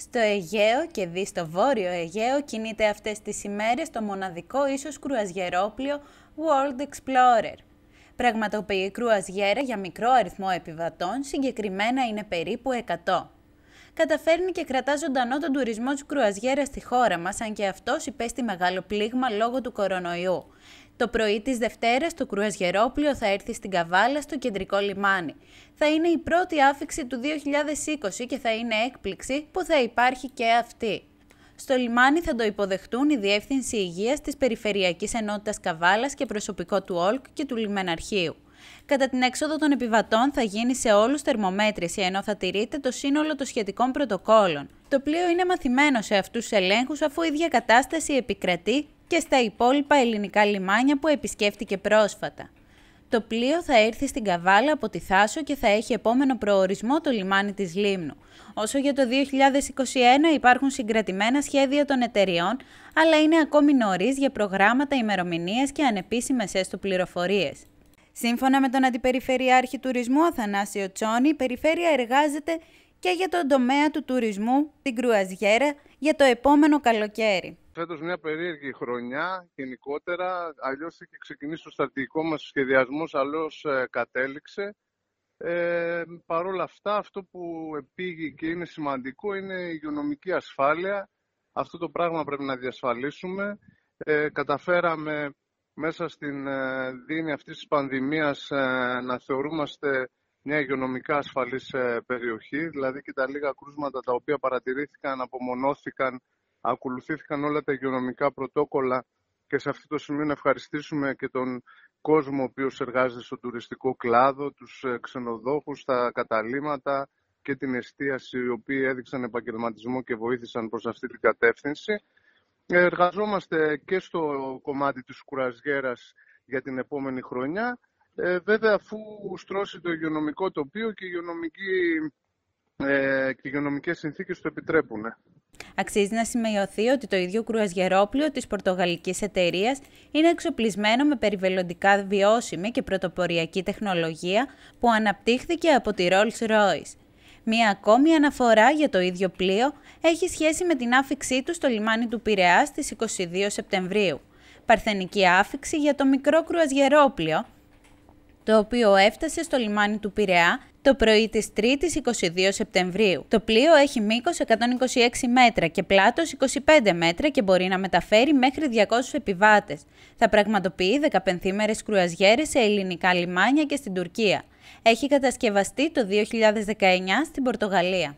Στο Αιγαίο και δι στο Βόρειο Αιγαίο κινείται αυτές τις ημέρες το μοναδικό ίσως κρουαζιερόπλιο World Explorer. Πραγματοποιεί κρουαζιέρα για μικρό αριθμό επιβατών, συγκεκριμένα είναι περίπου 100. Καταφέρνει και κρατά ζωντανό τον τουρισμό της κρουαζιέρας στη χώρα μας, αν και αυτός υπέστη μεγάλο πλήγμα λόγω του κορονοϊού. Το πρωί της Δευτέρας το κρουαζιερόπλοιο θα έρθει στην Καβάλα στο κεντρικό λιμάνι. Θα είναι η πρώτη άφηξη του 2020 και θα είναι έκπληξη που θα υπάρχει και αυτή. Στο λιμάνι θα το υποδεχτούν η Διεύθυνση Υγείας της Περιφερειακής Ενότητας Καβάλας και προσωπικό του ΟΛΚ και του Λιμεναρχείου. Κατά την έξοδο των επιβατών θα γίνει σε όλους θερμομέτρηση, ενώ θα τηρείται το σύνολο των σχετικών πρωτοκόλων. Το πλοίο είναι μαθημένο σε αυτούς τους ελέγχους, αφού η ίδια κατάσταση επικρατεί και στα υπόλοιπα ελληνικά λιμάνια που επισκέφτηκε πρόσφατα. Το πλοίο θα έρθει στην Καβάλα από τη Θάσο και θα έχει επόμενο προορισμό το λιμάνι της Λίμνου. Όσο για το 2021 υπάρχουν συγκρατημένα σχέδια των εταιριών, αλλά είναι ακόμη νωρίς για προγράμματα, ημερομηνίε και ανεπίσημες έστω πληροφορίες. Σύμφωνα με τον Αντιπεριφερειάρχη Τουρισμού Αθανάσιο Τσόνη, η περιφέρεια εργάζεται και για τον τομέα του τουρισμού, την κρουαζιέρα, για το επόμενο καλοκαίρι φέτος μια περίεργη χρονιά γενικότερα. Αλλιώς είχε ξεκινήσει ο στρατηγικό μας σχεδιασμός, αλλιώς ε, κατέληξε. Ε, παρ' όλα αυτά, αυτό που επήγει και είναι σημαντικό είναι η υγειονομική ασφάλεια. Αυτό το πράγμα πρέπει να διασφαλίσουμε. Ε, καταφέραμε μέσα στην ε, δίνη αυτής της πανδημίας να θεωρούμαστε μια υγειονομικά ασφαλής περιοχή, δηλαδή και τα λίγα κρούσματα τα οποία παρατηρήθηκαν, απομονώθηκαν ακολουθήθηκαν όλα τα υγειονομικά πρωτόκολλα και σε αυτό το σημείο να ευχαριστήσουμε και τον κόσμο ο οποίος εργάζεται στο τουριστικό κλάδο, τους ε, ξενοδόχους, τα καταλήματα και την εστίαση οι οποίοι έδειξαν επαγγελματισμό και βοήθησαν προς αυτή την κατεύθυνση. Εργαζόμαστε και στο κομμάτι της κουρασγέρας για την επόμενη χρονιά. Ε, βέβαια, αφού στρώσει το υγειονομικό τοπίο και η υγειονομική ε, οι συνθήκες το επιτρέπουν. Ναι. Αξίζει να σημειωθεί ότι το ίδιο κρουαζιερόπλιο της πορτογαλικής εταιρείας είναι εξοπλισμένο με περιβαλλοντικά βιώσιμη και πρωτοποριακή τεχνολογία που αναπτύχθηκε από τη Rolls Royce. Μία ακόμη αναφορά για το ίδιο πλοίο έχει σχέση με την άφηξή του στο λιμάνι του Πειραιά στις 22 Σεπτεμβρίου. Παρθενική άφηξη για το μικρό κρουαζιερόπλιο, το οποίο έφτασε στο λιμάνι του Πειραιά το πρωί της 3ης 22 Σεπτεμβρίου. Το πλοίο έχει μήκος 126 μέτρα και πλάτος 25 μέτρα και μπορεί να μεταφέρει μέχρι 200 επιβάτες. Θα πραγματοποιεί 15 ημέρες κρουαζιέρες σε ελληνικά λιμάνια και στην Τουρκία. Έχει κατασκευαστεί το 2019 στην Πορτογαλία.